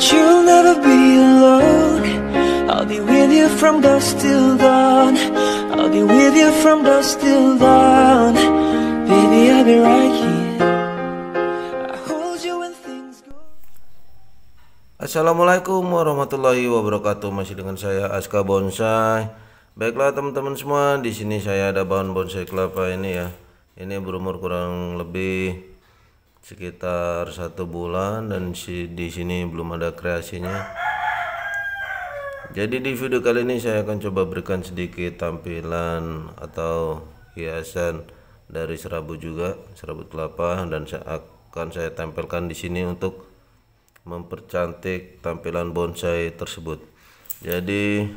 that you'll never be alone I'll be with you from dusk till dawn I'll be with you from dusk till dawn Baby, I'll be right here Assalamualaikum warahmatullahi wabarakatuh Masih dengan saya Aska Bonsai Baiklah teman-teman semua, di sini saya ada bahan bonsai kelapa ini ya. Ini berumur kurang lebih sekitar satu bulan dan si di sini belum ada kreasinya jadi di video kali ini saya akan coba berikan sedikit tampilan atau hiasan dari serabut juga serabut kelapa dan saya akan saya tempelkan di sini untuk mempercantik tampilan bonsai tersebut jadi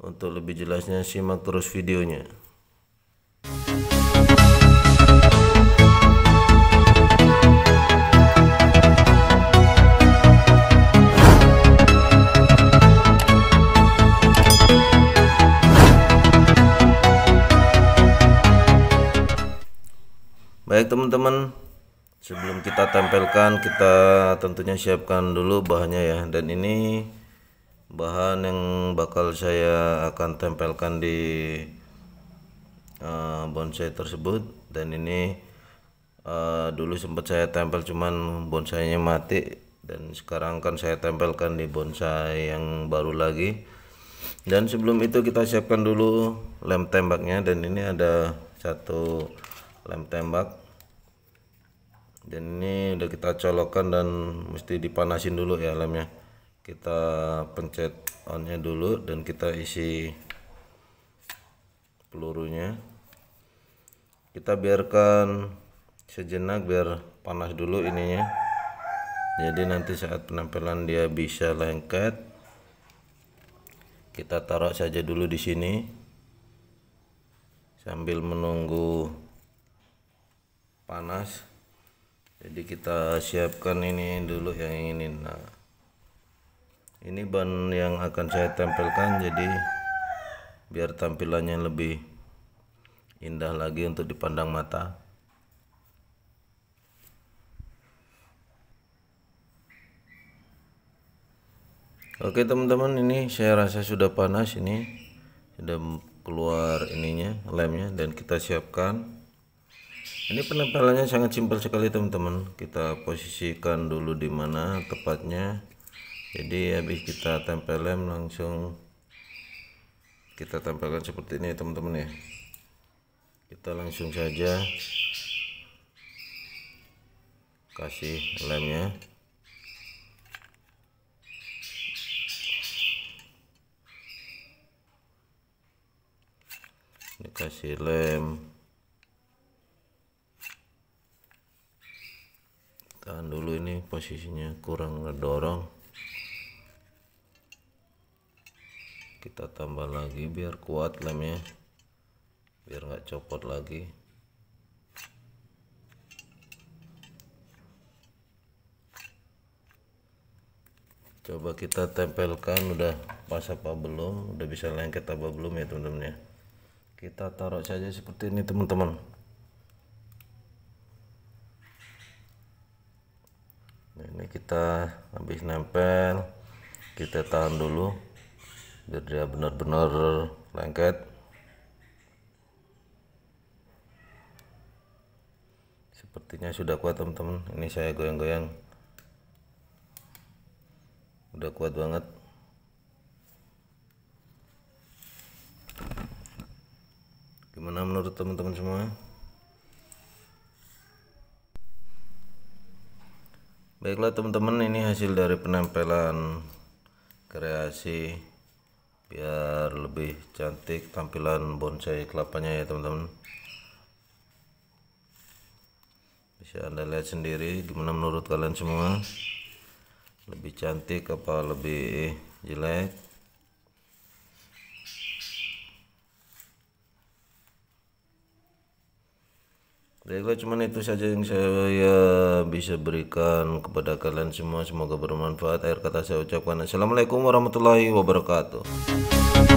untuk lebih jelasnya simak terus videonya Baik teman-teman, sebelum kita tempelkan kita tentunya siapkan dulu bahannya ya. Dan ini bahan yang bakal saya akan tempelkan di uh, bonsai tersebut. Dan ini uh, dulu sempat saya tempel cuman bonsainya mati dan sekarang kan saya tempelkan di bonsai yang baru lagi. Dan sebelum itu kita siapkan dulu lem tembaknya dan ini ada satu lem tembak ini udah kita colokkan dan mesti dipanasin dulu ya lemnya kita pencet onnya dulu dan kita isi pelurunya kita biarkan sejenak biar panas dulu ininya jadi nanti saat penempelan dia bisa lengket kita taruh saja dulu di sini sambil menunggu panas jadi kita siapkan ini dulu yang ini nah ini ban yang akan saya tempelkan jadi biar tampilannya lebih indah lagi untuk dipandang mata oke teman-teman ini saya rasa sudah panas ini sudah keluar ininya lemnya dan kita siapkan ini penempelannya sangat simpel sekali teman-teman kita posisikan dulu di mana tepatnya jadi habis kita tempel lem langsung kita tempelkan seperti ini teman-teman ya kita langsung saja kasih lemnya kasih lem tahan dulu ini posisinya kurang ngedorong kita tambah lagi biar kuat lemnya biar nggak copot lagi coba kita tempelkan udah pas apa belum udah bisa lengket apa belum ya teman-teman ya kita taruh saja seperti ini teman-teman kita habis nempel kita tahan dulu biar dia benar-benar lengket sepertinya sudah kuat teman-teman ini saya goyang-goyang udah kuat banget gimana menurut teman-teman semua baiklah teman-teman ini hasil dari penempelan kreasi biar lebih cantik tampilan bonsai kelapanya ya teman-teman bisa anda lihat sendiri gimana menurut kalian semua lebih cantik apa lebih jelek Baiklah, cuman itu saja yang saya bisa berikan kepada kalian semua. Semoga bermanfaat. Akhir kata saya ucapkan Assalamualaikum warahmatullahi wabarakatuh.